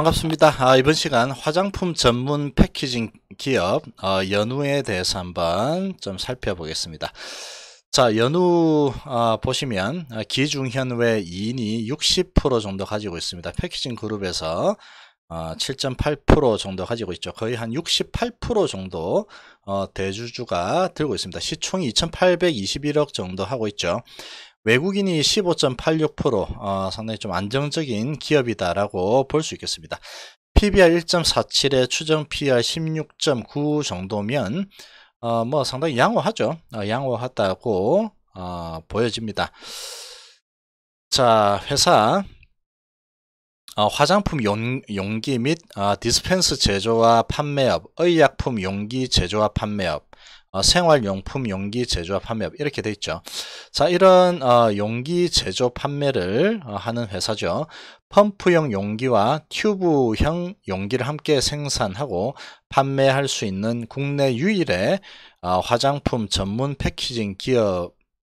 반갑습니다. 아, 이번 시간 화장품 전문 패키징 기업 어, 연우에 대해서 한번 좀 살펴보겠습니다. 자, 연우 어, 보시면 기중현외 2인이 60% 정도 가지고 있습니다. 패키징 그룹에서 어, 7.8% 정도 가지고 있죠. 거의 한 68% 정도 어, 대주주가 들고 있습니다. 시총이 2,821억 정도 하고 있죠. 외국인이 15.86% 어, 상당히 좀 안정적인 기업이다라고 볼 수 있겠습니다. PBR 1.47에 추정 PR e 16.9 정도면 어, 뭐 상당히 양호하죠. 어, 양호하다고 어, 보여집니다. 자, 회사 어, 화장품 용, 용기 및 어, 디스펜스 제조와 판매업, 의약품 용기 제조와 판매업, 어, 생활용품 용기 제조와 판매 업 이렇게 돼 있죠. 자 이런 어, 용기 제조 판매를 어, 하는 회사죠. 펌프형 용기와 튜브형 용기를 함께 생산하고 판매할 수 있는 국내 유일의 어, 화장품 전문 패키징 기업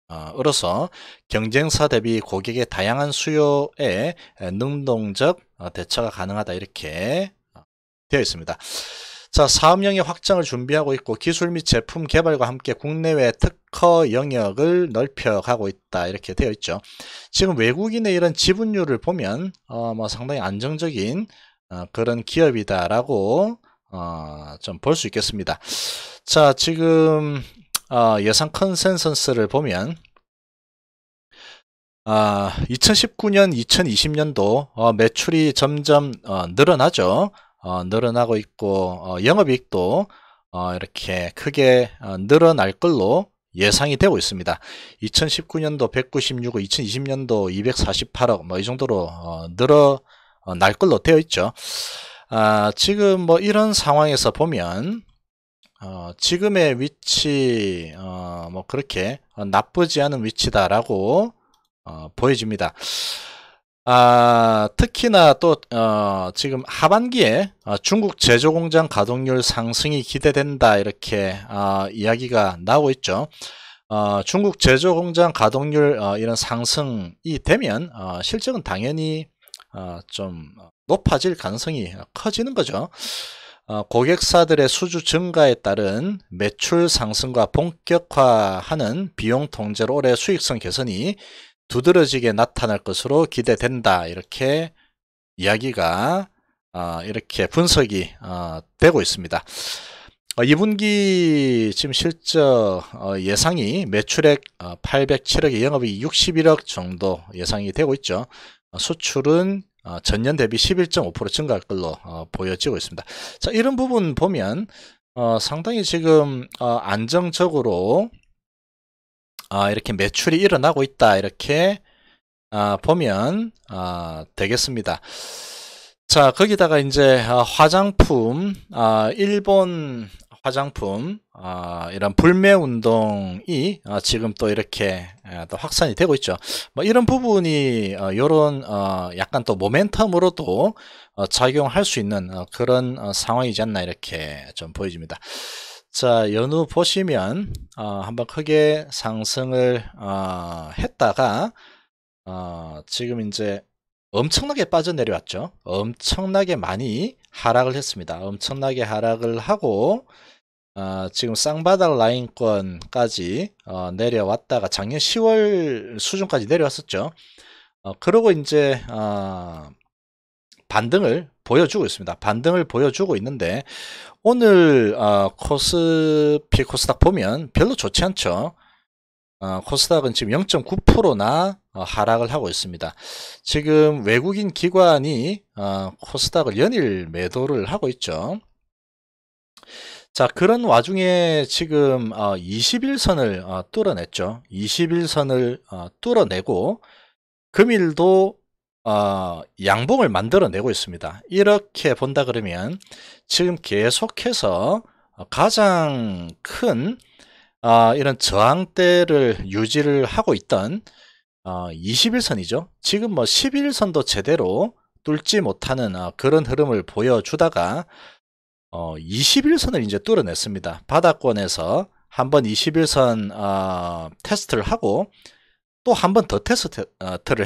어, 으로서 경쟁사 대비 고객의 다양한 수요에 능동적 어, 대처가 가능하다 이렇게 어, 되어 있습니다. 자, 사업영역 확장을 준비하고 있고 기술 및 제품 개발과 함께 국내외 특허 영역을 넓혀가고 있다 이렇게 되어 있죠. 지금 외국인의 이런 지분율을 보면 어, 뭐 상당히 안정적인 어, 그런 기업이다라고 어, 좀 볼 수 있겠습니다. 자, 지금 어, 예상 컨센서스를 보면 아, 2019년, 2020년도 어, 매출이 점점 어, 늘어나죠. 어, 늘어나고 있고 어, 영업이익도 어, 이렇게 크게 어, 늘어날 걸로 예상이 되고 있습니다. 2019년도 196억, 2020년도 248억 뭐이 정도로 어, 늘어날 어, 걸로 되어 있죠. 아, 지금 뭐 이런 상황에서 보면 어, 지금의 위치 어, 뭐 그렇게 나쁘지 않은 위치다라고 어, 보여집니다. 아, 특히나 또 어, 지금 하반기에 어, 중국 제조 공장 가동률 상승이 기대된다 이렇게 어, 이야기가 나오고 있죠. 어, 중국 제조 공장 가동률 어, 이런 상승이 되면 실적은 당연히 좀 높아질 가능성이 커지는 거죠. 고객사들의 수주 증가에 따른 매출 상승과 본격화하는 비용 통제로 올해 수익성 개선이 두드러지게 나타날 것으로 기대된다. 이렇게 이야기가 어, 이렇게 분석이 어, 되고 있습니다. 2분기 어, 지금 실적 예상이 매출액 807억에 영업이 61억 정도 예상이 되고 있죠. 수출은 전년 대비 11.5% 증가할 걸로 보여지고 있습니다. 자, 이런 부분 보면 상당히 지금 안정적으로 아, 이렇게 매출이 일어나고 있다 이렇게 아, 보면 아, 되겠습니다. 자 거기다가 이제 화장품 일본 화장품 이런 불매 운동이 지금 또 이렇게 또 확산이 되고 있죠. 뭐 이런 부분이 이런 어, 어, 약간 또 모멘텀으로도 어, 작용할 수 있는 그런 상황이지 않나 이렇게 좀 보여집니다. 자, 연후 보시면 어, 한번 크게 상승을 어, 했다가 어, 지금 이제 엄청나게 빠져내려왔죠. 엄청나게 많이 하락을 했습니다. 엄청나게 하락을 하고 어, 지금 쌍바닥 라인권까지 어, 내려왔다가 작년 10월 수준까지 내려왔었죠. 어, 그러고 이제 어, 반등을 보여주고 있습니다. 반등을 보여주고 있는데 오늘 어, 코스피 코스닥 보면 별로 좋지 않죠. 어, 코스닥은 지금 0.9%나 어, 하락을 하고 있습니다. 지금 외국인 기관이 어, 코스닥을 연일 매도를 하고 있죠. 자 그런 와중에 지금 어, 21선을 어, 뚫어냈죠. 21선을 어, 뚫어내고 금일도 어, 양봉을 만들어내고 있습니다. 이렇게 본다 그러면 지금 계속해서 가장 큰 어, 이런 저항대를 유지를 하고 있던 어, 21선이죠. 지금 뭐 11선도 제대로 뚫지 못하는 어, 그런 흐름을 보여주다가 어, 21선을 이제 뚫어냈습니다. 바닥권에서 한번 21선 어, 테스트를 하고 또한번더 테스트를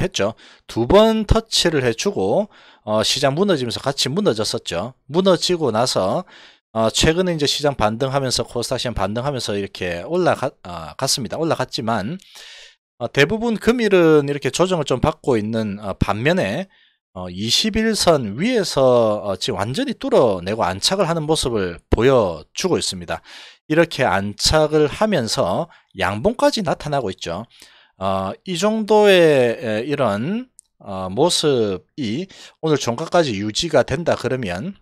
어, 했죠. 두 번 터치를 해주고 어, 시장 무너지면서 같이 무너졌었죠. 무너지고 나서 어, 최근에 이제 시장 반등하면서 코스닥시장 반등하면서 이렇게 올라갔습니다. 어, 올라갔지만 어, 대부분 금일은 이렇게 조정을 좀 받고 있는 어, 반면에 어, 21선 위에서 어, 지금 완전히 뚫어내고 안착을 하는 모습을 보여주고 있습니다. 이렇게 안착을 하면서 양봉까지 나타나고 있죠. 아, 이 정도의 이런 아, 모습이 오늘 종가까지 유지가 된다 그러면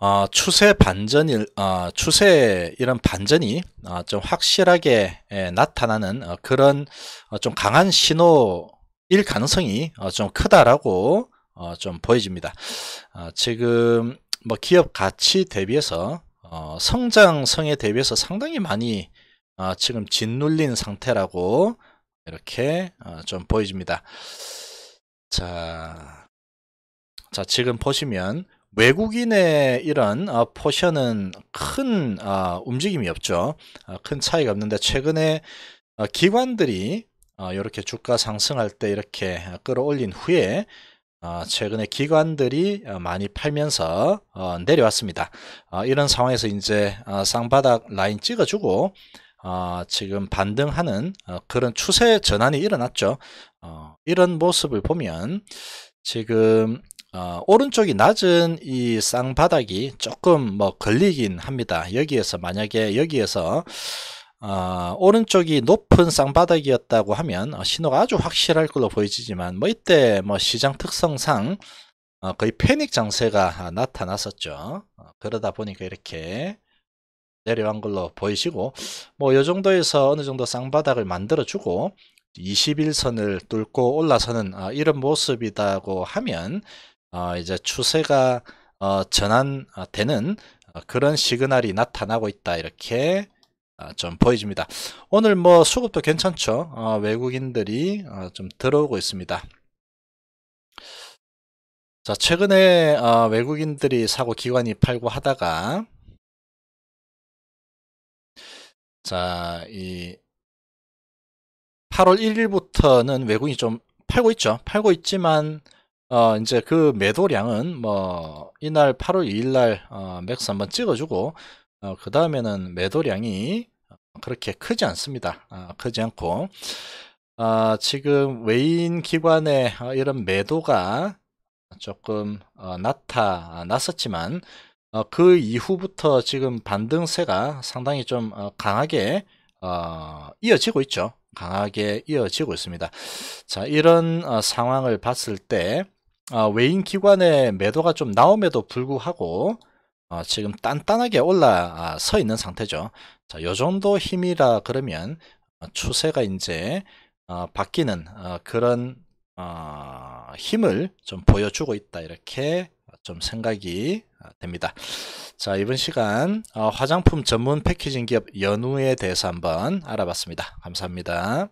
아, 추세 반전일 추세 이런 반전이 좀 확실하게 나타나는 어, 그런 어, 좀 강한 신호일 가능성이 어, 좀 크다라고 좀 보여집니다. 지금 뭐 기업 가치 대비해서 어, 성장성에 대비해서 상당히 많이 어, 지금 짓눌린 상태라고 이렇게 어, 좀 보여집니다. 자, 자 지금 보시면 외국인의 이런 어, 포션은 큰 어, 움직임이 없죠. 어, 큰 차이가 없는데 최근에 어, 기관들이 어, 이렇게 주가 상승할 때 이렇게 끌어올린 후에 어, 최근에 기관들이 어, 많이 팔면서 어, 내려왔습니다. 어, 이런 상황에서 이제 어, 쌍바닥 라인 찍어주고 어, 지금 반등하는 어, 그런 추세 전환이 일어났죠. 어, 이런 모습을 보면 지금 어, 오른쪽이 낮은 이 쌍바닥이 조금 뭐 걸리긴 합니다. 여기에서 만약에 여기에서 어, 오른쪽이 높은 쌍바닥이었다고 하면 어, 신호가 아주 확실할 걸로 보이지만 뭐 이때 뭐 시장 특성상 어, 거의 패닉 장세가 아, 나타났었죠. 어, 그러다 보니까 이렇게 내려간 걸로 보이시고 뭐 이 정도에서 어느 정도 쌍바닥을 만들어주고 21선을 뚫고 올라서는 어, 이런 모습이라고 하면 어, 이제 추세가 어, 전환되는 아, 어, 그런 시그널이 나타나고 있다 이렇게 좀 보여집니다. 오늘 뭐 수급도 괜찮죠. 어, 외국인들이 어, 좀 들어오고 있습니다. 자 최근에 외국인들이 사고 기관이 팔고 하다가 자, 이 8월 1일부터는 외국인이 좀 팔고 있죠. 팔고 있지만 어 이제 그 매도량은 뭐 이날 8월 2일 날 어, 맥스 한번 찍어주고 어, 그 다음에는 매도량이 그렇게 크지 않습니다. 어, 크지 않고 어, 지금 외인 기관의 어, 이런 매도가 조금 어, 나타났었지만 어, 그 이후부터 지금 반등세가 상당히 좀 어, 강하게 어, 이어지고 있죠. 강하게 이어지고 있습니다. 자, 이런 어, 상황을 봤을 때 어, 외인 기관의 매도가 좀 나옴에도 불구하고 어, 지금 단단하게 올라서 아, 있는 상태죠. 자, 요 정도 힘이라 그러면 어, 추세가 이제 어, 바뀌는 어, 그런 어, 힘을 좀 보여주고 있다 이렇게 좀 생각이 됩니다. 자, 이번 시간 어, 화장품 전문 패키징 기업 연우에 대해서 한번 알아봤습니다. 감사합니다.